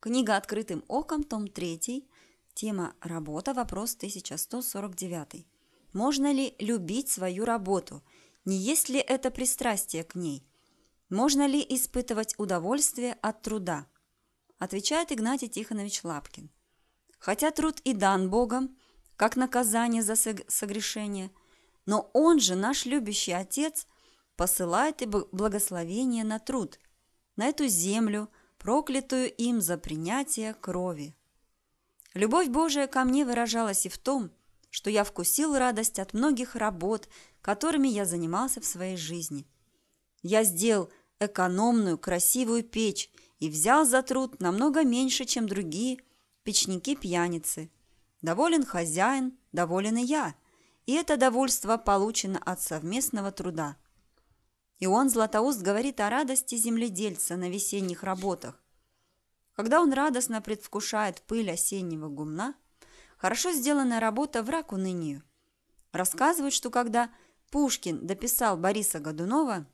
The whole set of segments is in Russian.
Книга «Открытым оком», том 3, тема «Работа», вопрос 1149. Можно ли любить свою работу? Не есть ли это пристрастие к ней? Можно ли испытывать удовольствие от труда? Отвечает Игнатий Тихонович Лапкин. Хотя труд и дан Богом, как наказание за согрешение, но он же, наш любящий Отец, посылает и благословение на труд, на эту землю – проклятую им за принятие крови. Любовь Божия ко мне выражалась и в том, что я вкусил радость от многих работ, которыми я занимался в своей жизни. Я сделал экономную, красивую печь и взял за труд намного меньше, чем другие печники-пьяницы. Доволен хозяин, доволен и я, и это довольство получено от совместного труда – и он Златоуст говорит о радости земледельца на весенних работах. Когда он радостно предвкушает пыль осеннего гумна, хорошо сделанная работа враг унынию. Рассказывают, что когда Пушкин дописал Бориса Годунова,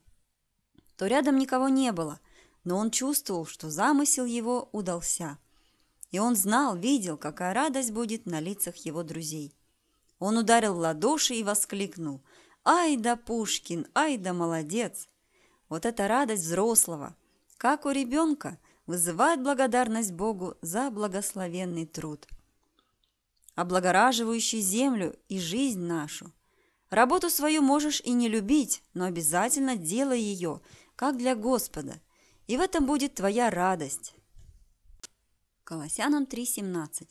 то рядом никого не было, но он чувствовал, что замысел его удался. И он знал, видел, какая радость будет на лицах его друзей. Он ударил в ладоши и воскликнул – «Ай да Пушкин! Ай да молодец!» Вот эта радость взрослого, как у ребенка, вызывает благодарность Богу за благословенный труд, облагораживающий землю и жизнь нашу. Работу свою можешь и не любить, но обязательно делай ее, как для Господа, и в этом будет твоя радость. Колоссянам 3.17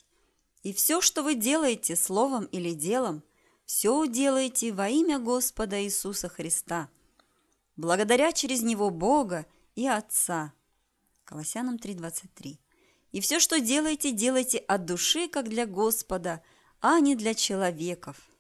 «И все, что вы делаете словом или делом – все делайте во имя Господа Иисуса Христа, благодаря через Него Бога и Отца. Колоссянам 3.23. И все, что делаете, делайте от души, как для Господа, а не для человеков.